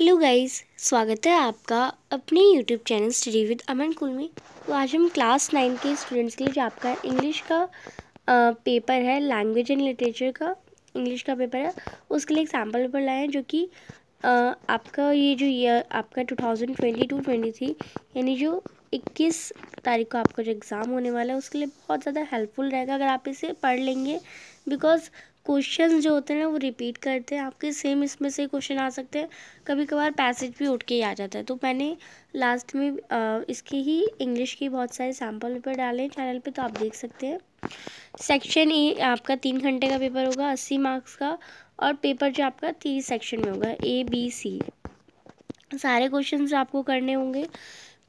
hello guys स्वागत है आपका अपने YouTube channel study with Aman कुल में तो आज हम क्लास नाइन के स्टूडेंट्स के लिए जो आपका इंग्लिश का आ, पेपर है लैंग्वेज एंड लिटरेचर का इंग्लिश का पेपर है उसके लिए एक सैम्पल पेपर लाए हैं जो कि आपका ये जो ईयर आपका two thousand twenty two twenty three यानी जो इक्कीस तारीख को आपका जो एग्ज़ाम होने वाला है उसके लिए बहुत ज़्यादा हेल्पफुल रहेगा अगर आप इसे पढ़ लेंगे बिकॉज़ क्वेश्चन जो होते हैं ना वो रिपीट करते हैं आपके सेम इसमें से क्वेश्चन आ सकते हैं कभी कभार पैसेज भी उठ के ही आ जाता है तो मैंने लास्ट में इसके ही इंग्लिश के बहुत सारे सैम्पल पेपर डाले हैं चैनल पे तो आप देख सकते हैं सेक्शन ए आपका तीन घंटे का पेपर होगा अस्सी मार्क्स का और पेपर जो आपका तीस सेक्शन में होगा ए बी सी सारे क्वेश्चन आपको करने होंगे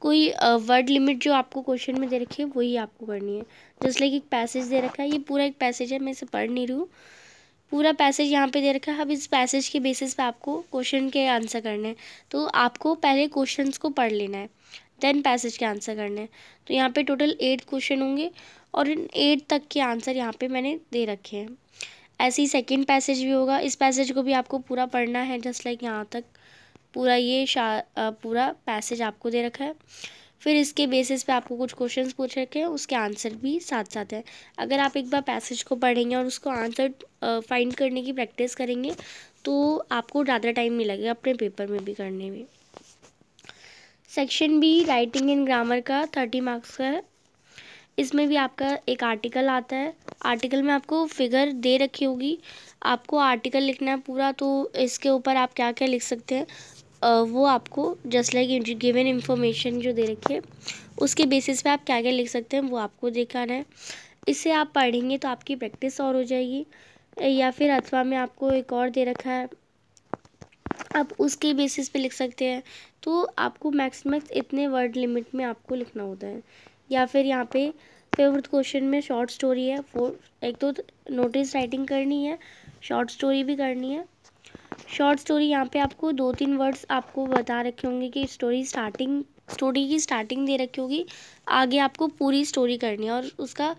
कोई वर्ड लिमिट जो आपको क्वेश्चन में दे रखी है वही आपको करनी है जैसे कि एक पैसेज दे रखा है ये पूरा एक पैसेज है मैं इसे पढ़ नहीं रही हूँ पूरा पैसेज यहाँ पे दे रखा है अब इस पैसेज के बेसिस पे आपको क्वेश्चन के आंसर करने हैं तो आपको पहले क्वेश्चंस को पढ़ लेना है देन पैसेज के आंसर करने हैं तो यहाँ पे टोटल एट क्वेश्चन होंगे और इन एट तक के आंसर यहाँ पे मैंने दे रखे हैं ऐसे ही सेकेंड पैसेज भी होगा इस पैसेज को भी आपको पूरा पढ़ना है जस्ट लाइक यहाँ तक पूरा ये शा पूरा पैसेज आपको दे रखा है फिर इसके बेसिस पे आपको कुछ क्वेश्चंस पूछ रखे हैं उसके आंसर भी साथ साथ हैं अगर आप एक बार पैसेज को पढ़ेंगे और उसको आंसर फाइंड करने की प्रैक्टिस करेंगे तो आपको ज़्यादा टाइम मिलेगा अपने पेपर में भी करने में section b writing and grammar का थर्टी मार्क्स का है इसमें भी आपका एक आर्टिकल आता है आर्टिकल में आपको फिगर दे रखी होगी आपको आर्टिकल लिखना है पूरा तो इसके ऊपर आप क्या क्या लिख सकते हैं वो आपको जस्ट लाइक गिवन इन्फॉर्मेशन जो दे रखी है उसके बेसिस पे आप क्या क्या लिख सकते हैं वो आपको देखाना है इससे आप पढ़ेंगे तो आपकी प्रैक्टिस और हो जाएगी या फिर अथवा में आपको एक और दे रखा है आप उसके बेसिस पे लिख सकते हैं तो आपको मैक्सिमम इतने वर्ड लिमिट में आपको लिखना होता है या फिर यहाँ पे फेवरेट क्वेश्चन में शॉर्ट स्टोरी है फोर एक तो नोटिस राइटिंग करनी है शॉर्ट स्टोरी भी करनी है शॉर्ट स्टोरी यहाँ पे आपको दो तीन वर्ड्स आपको बता रखे होंगे कि स्टोरी स्टार्टिंग स्टोरी की स्टार्टिंग दे रखी होगी आगे आपको पूरी स्टोरी करनी है और उसका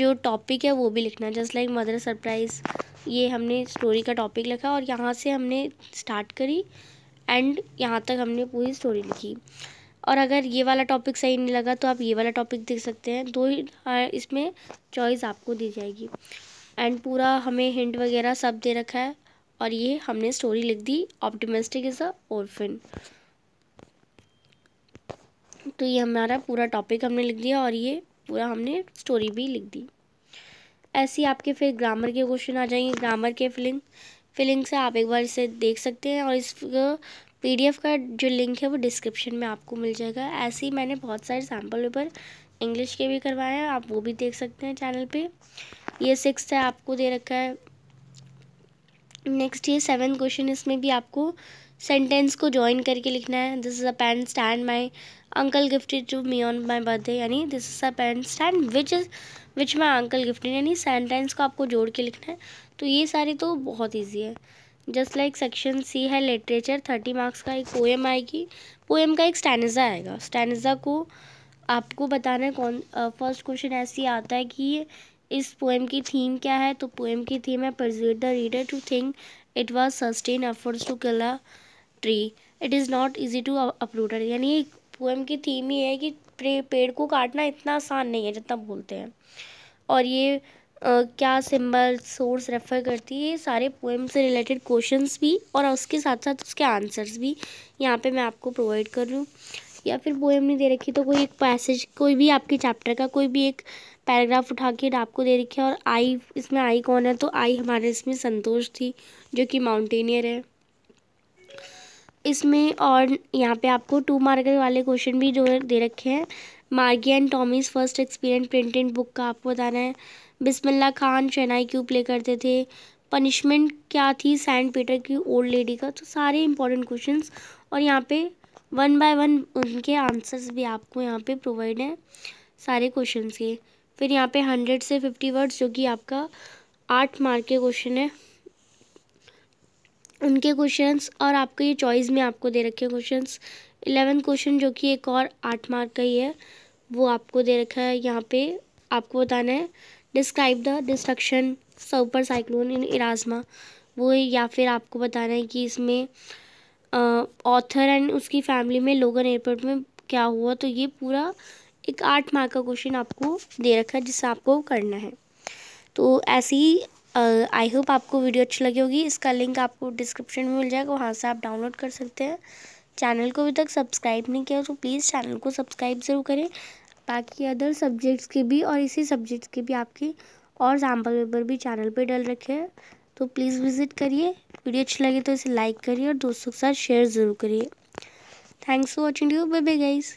जो टॉपिक है वो भी लिखना है जस्ट लाइक मदर सरप्राइज़ ये हमने स्टोरी का टॉपिक लिखा और यहाँ से हमने स्टार्ट करी एंड यहाँ तक हमने पूरी स्टोरी लिखी और अगर ये वाला टॉपिक सही नहीं लगा तो आप ये वाला टॉपिक देख सकते हैं दो ही हाँ, इसमें चॉइस आपको दी जाएगी एंड पूरा हमें हिंट वगैरह सब दे रखा है और ये हमने स्टोरी लिख दी ऑप्टिमिस्टिक इज़ अ ओरफिन तो ये हमारा पूरा टॉपिक हमने लिख दिया और ये पूरा हमने स्टोरी भी लिख दी ऐसे ही आपके फिर ग्रामर के क्वेश्चन आ जाएंगे ग्रामर के फिलिंग फिलिंग से आप एक बार इसे देख सकते हैं और इस पीडीएफ का जो लिंक है वो डिस्क्रिप्शन में आपको मिल जाएगा ऐसे ही मैंने बहुत सारे सैम्पल पेपर इंग्लिश के भी करवाए हैं आप वो भी देख सकते हैं चैनल पे ये सिक्स है आपको दे रखा है नेक्स्ट ये सेवन क्वेश्चन इसमें भी आपको सेंटेंस को ज्वाइन करके लिखना है this is a pen stand my uncle gifted to me on my birthday यानी this is a pen stand which is which my uncle gifted यानी सेंटेंस को आपको जोड़ के लिखना है तो ये सारे तो बहुत ईजी है जस्ट लाइक सेक्शन सी है लिटरेचर थर्टी मार्क्स का एक पोएम आएगी पोएम का एक स्टैनिजा आएगा स्टैनिजा को आपको बताना है कौन फर्स्ट क्वेश्चन ऐसे आता है कि इस पोएम की थीम क्या है तो पोएम की थीम है persuade the reader to think it was sustain efforts to kill a tree it is not easy to uprooted यानी पोएम की थीम ये है कि पेड़ को काटना इतना आसान नहीं है जितना बोलते हैं और ये आ, क्या सिंबल सोर्स रेफर करती है ये सारे पोएम से रिलेटेड क्वेश्चंस भी और उसके साथ साथ उसके आंसर्स भी यहाँ पे मैं आपको प्रोवाइड कर रही हूँ या फिर पोएम नहीं दे रखी तो कोई एक पैसेज कोई भी आपके चैप्टर का कोई भी एक पैराग्राफ उठा के आपको दे रखी है और आई इसमें आई कौन है तो आई हमारे इसमें संतोष थी जो कि माउंटेनियर है इसमें और यहाँ पे आपको टू मार्कर वाले क्वेश्चन भी जो दे रखे हैं Margie and Tommy's first experience printed book का आपको बताना है बिस्मिल्ला खान शहनाई क्यों प्ले करते थे पनिशमेंट क्या थी सैंड पीटर की ओल्ड लेडी का तो सारे इंपॉर्टेंट क्वेश्चंस और यहाँ पे वन बाय वन उनके आंसर्स भी आपको यहाँ पे प्रोवाइड हैं सारे क्वेश्चन के फिर यहाँ पे हंड्रेड से फिफ्टी वर्ड्स जो कि आपका आठ मार्क के क्वेश्चन है उनके क्वेश्चंस और आपके ये चॉइस में आपको दे रखे हैं क्वेश्चन इलेवन क्वेश्चन जो कि एक और आठ मार्क का ही है वो आपको दे रखा है यहाँ पे आपको बताना है describe the destruction super cyclone in Erasama वो या फिर आपको बताना है कि इसमें ऑथर एंड उसकी फैमिली में लोगन एयरपोर्ट में क्या हुआ तो ये पूरा एक आठ मार्क का क्वेश्चन आपको दे रखा है जिससे आपको करना है तो ऐसी आई होप आपको वीडियो अच्छी लगी होगी इसका लिंक आपको डिस्क्रिप्शन में मिल जाएगा वहाँ से आप डाउनलोड कर सकते हैं चैनल को अभी तक सब्सक्राइब नहीं किया तो प्लीज़ चैनल को सब्सक्राइब ज़रूर करें बाकी अदर सब्जेक्ट्स के भी और इसी सब्जेक्ट्स के भी आपके और सैम्पल पेपर भी चैनल पे डल रखे हैं तो प्लीज़ विज़िट करिए वीडियो अच्छी लगे तो इसे लाइक करिए और दोस्तों के साथ शेयर ज़रूर करिए thanks for watching you bye bye guys